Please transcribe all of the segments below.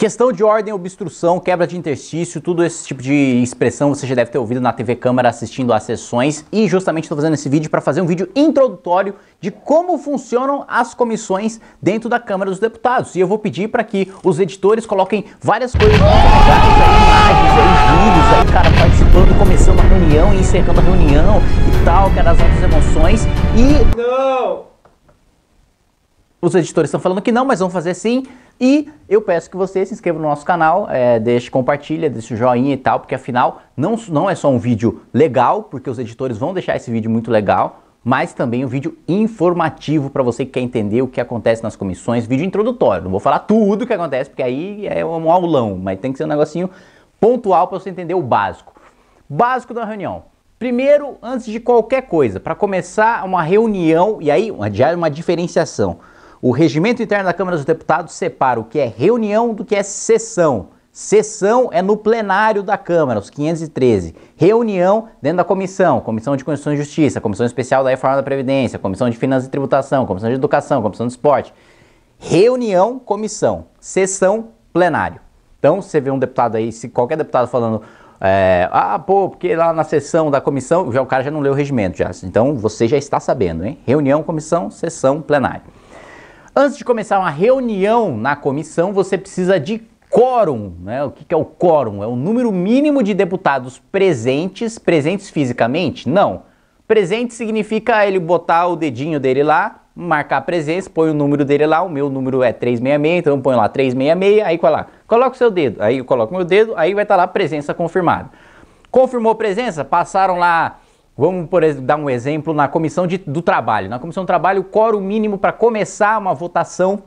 Questão de ordem, obstrução, quebra de interstício, tudo esse tipo de expressão você já deve ter ouvido na TV Câmara assistindo às sessões e justamente estou fazendo esse vídeo para fazer um vídeo introdutório de como funcionam as comissões dentro da Câmara dos Deputados. E eu vou pedir para que os editores coloquem várias coisas, imagens, vídeos, aí cara participando, começando a reunião e encerrando a reunião e tal, era as altas emoções e... Não! os editores estão falando que não, mas vão fazer sim. E eu peço que você se inscreva no nosso canal, é, deixe, compartilha, deixe o joinha e tal, porque afinal não, não é só um vídeo legal, porque os editores vão deixar esse vídeo muito legal, mas também um vídeo informativo para você que quer entender o que acontece nas comissões, vídeo introdutório. Não vou falar tudo o que acontece, porque aí é um aulão, mas tem que ser um negocinho pontual para você entender o básico. Básico da reunião. Primeiro, antes de qualquer coisa, para começar uma reunião, e aí uma, é uma diferenciação. O regimento interno da Câmara dos Deputados separa o que é reunião do que é sessão. Sessão é no plenário da Câmara, os 513. Reunião dentro da comissão, Comissão de Constituição e Justiça, Comissão Especial da Reforma da Previdência, Comissão de Finanças e Tributação, Comissão de Educação, Comissão de Esporte. Reunião, comissão. Sessão, plenário. Então, você vê um deputado aí, se qualquer deputado falando, é, ah, pô, porque lá na sessão da comissão, já, o cara já não leu o regimento, já. Então, você já está sabendo, hein? Reunião, comissão, sessão, plenário. Antes de começar uma reunião na comissão, você precisa de quórum, né? O que é o quórum? É o número mínimo de deputados presentes, presentes fisicamente? Não. Presente significa ele botar o dedinho dele lá, marcar a presença, põe o número dele lá, o meu número é 366, então eu ponho lá 366, aí qual é lá, coloca o seu dedo, aí eu coloco meu dedo, aí vai estar tá lá presença confirmada. Confirmou presença, passaram lá Vamos por, dar um exemplo na comissão de, do trabalho. Na comissão do trabalho, o quórum mínimo para começar uma votação,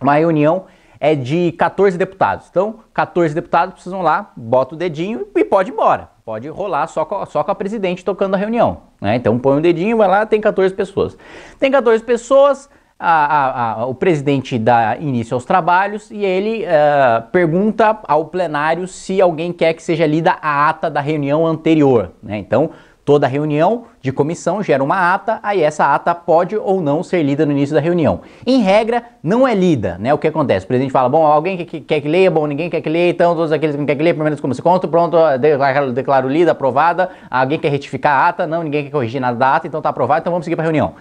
uma reunião, é de 14 deputados. Então, 14 deputados precisam lá, bota o dedinho e pode ir embora. Pode rolar só com, só com a presidente tocando a reunião. Né? Então, põe o um dedinho, vai lá, tem 14 pessoas. Tem 14 pessoas, a, a, a, o presidente dá início aos trabalhos e ele uh, pergunta ao plenário se alguém quer que seja lida a ata da reunião anterior. Né? Então, Toda reunião de comissão gera uma ata, aí essa ata pode ou não ser lida no início da reunião. Em regra, não é lida, né? O que acontece? O presidente fala, bom, alguém que, que quer que leia, bom, ninguém quer que leia, então todos aqueles que não querem que leia, pelo menos como se conta, pronto, declaro, declaro lida, aprovada. Alguém quer retificar a ata? Não, ninguém quer corrigir nada da ata, então tá aprovado, então vamos seguir para a reunião.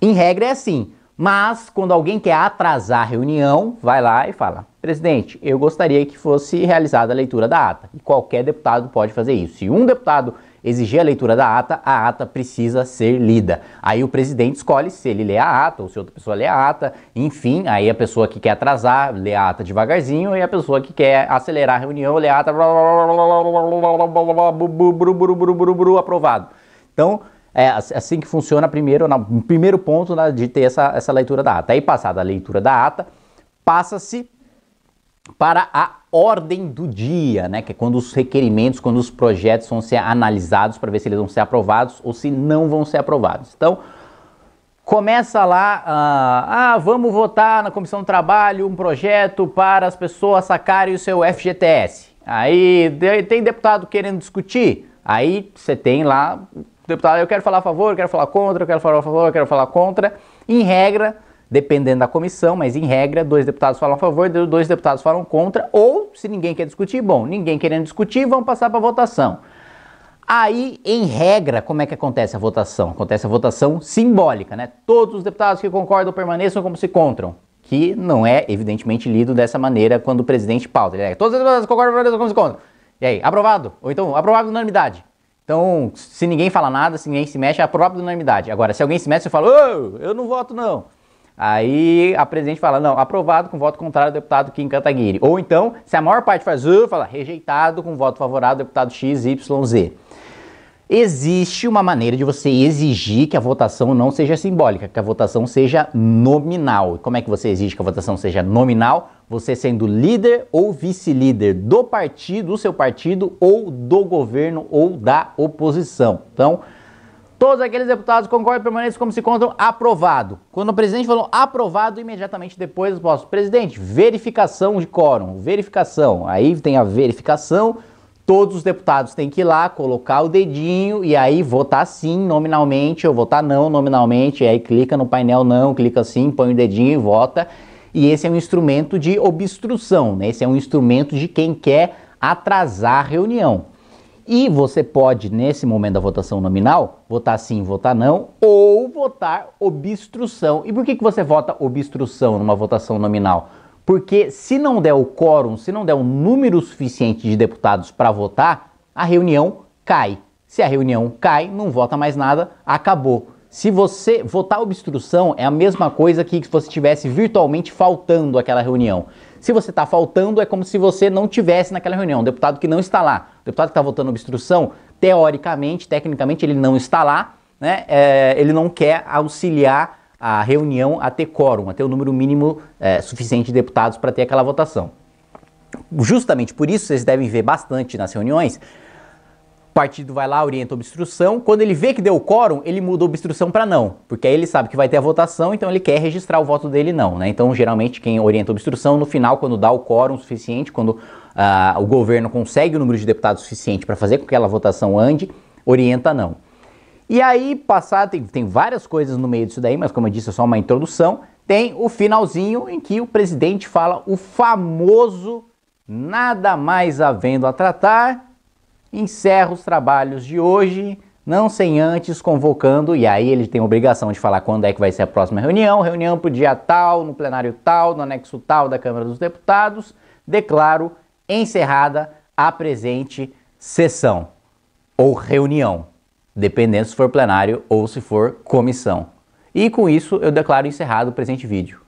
Em regra é assim, mas quando alguém quer atrasar a reunião, vai lá e fala, presidente, eu gostaria que fosse realizada a leitura da ata. E qualquer deputado pode fazer isso. Se um deputado exigir a leitura da ata, a ata precisa ser lida. Aí o presidente escolhe se ele lê a ata ou se outra pessoa lê a ata, enfim, aí a pessoa que quer atrasar lê a ata devagarzinho e a pessoa que quer acelerar a reunião lê a ata aprovado. Então, é assim que funciona primeiro, no primeiro ponto de ter essa, essa leitura da ata. Aí passada a leitura da ata, passa-se para a ordem do dia, né? Que é quando os requerimentos, quando os projetos vão ser analisados para ver se eles vão ser aprovados ou se não vão ser aprovados. Então, começa lá, ah, ah, vamos votar na comissão do trabalho um projeto para as pessoas sacarem o seu FGTS. Aí tem deputado querendo discutir, aí você tem lá deputado, eu quero falar a favor, eu quero falar contra, eu quero falar a favor, eu quero falar contra. Em regra, dependendo da comissão, mas em regra, dois deputados falam a favor, dois deputados falam contra, ou se ninguém quer discutir, bom, ninguém querendo discutir, vamos passar para votação. Aí, em regra, como é que acontece a votação? Acontece a votação simbólica, né? Todos os deputados que concordam permaneçam como se contram, que não é, evidentemente, lido dessa maneira quando o presidente pauta. Ele é, todos os deputados concordam permaneçam como se contram. E aí, aprovado? Ou então, aprovado unanimidade. Então, se ninguém fala nada, se ninguém se mexe, é aprovado unanimidade. Agora, se alguém se mexe, você fala, eu não voto não. Aí a presidente fala, não, aprovado com voto contrário do deputado Kim Kataguiri. Ou então, se a maior parte faz, uh, fala, rejeitado com voto favorável do deputado X, Y, Z. Existe uma maneira de você exigir que a votação não seja simbólica, que a votação seja nominal. como é que você exige que a votação seja nominal? Você sendo líder ou vice-líder do partido, do seu partido, ou do governo ou da oposição. Então, Todos aqueles deputados concordam e permaneçam como se encontram aprovado. Quando o presidente falou aprovado, imediatamente depois eu posso, presidente, verificação de quórum, verificação. Aí tem a verificação, todos os deputados têm que ir lá, colocar o dedinho e aí votar sim nominalmente ou votar não nominalmente. E aí clica no painel não, clica sim, põe o dedinho e vota. E esse é um instrumento de obstrução, né? Esse é um instrumento de quem quer atrasar a reunião. E você pode, nesse momento da votação nominal, votar sim, votar não, ou votar obstrução. E por que, que você vota obstrução numa votação nominal? Porque se não der o quórum, se não der o número suficiente de deputados para votar, a reunião cai. Se a reunião cai, não vota mais nada, acabou. Se você votar obstrução, é a mesma coisa que se você estivesse virtualmente faltando aquela reunião. Se você está faltando, é como se você não tivesse naquela reunião. O deputado que não está lá, o deputado que está votando obstrução, teoricamente, tecnicamente, ele não está lá, né? É, ele não quer auxiliar a reunião a ter quórum, a ter o número mínimo é, suficiente de deputados para ter aquela votação. Justamente por isso, vocês devem ver bastante nas reuniões o partido vai lá, orienta a obstrução. Quando ele vê que deu o quórum, ele muda a obstrução para não, porque aí ele sabe que vai ter a votação, então ele quer registrar o voto dele não, né? Então, geralmente, quem orienta a obstrução, no final, quando dá o quórum suficiente, quando uh, o governo consegue o número de deputados suficiente para fazer com que aquela votação ande, orienta não. E aí, passar, tem, tem várias coisas no meio disso daí, mas como eu disse, é só uma introdução. Tem o finalzinho em que o presidente fala o famoso nada mais havendo a tratar, encerra os trabalhos de hoje, não sem antes convocando, e aí ele tem obrigação de falar quando é que vai ser a próxima reunião, reunião para o dia tal, no plenário tal, no anexo tal da Câmara dos Deputados, declaro encerrada a presente sessão ou reunião, dependendo se for plenário ou se for comissão. E com isso eu declaro encerrado o presente vídeo.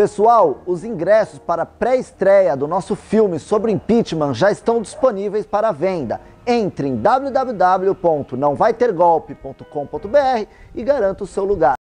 Pessoal, os ingressos para a pré-estreia do nosso filme sobre impeachment já estão disponíveis para venda. Entre em www.nãovaitergolpe.com.br e garanta o seu lugar.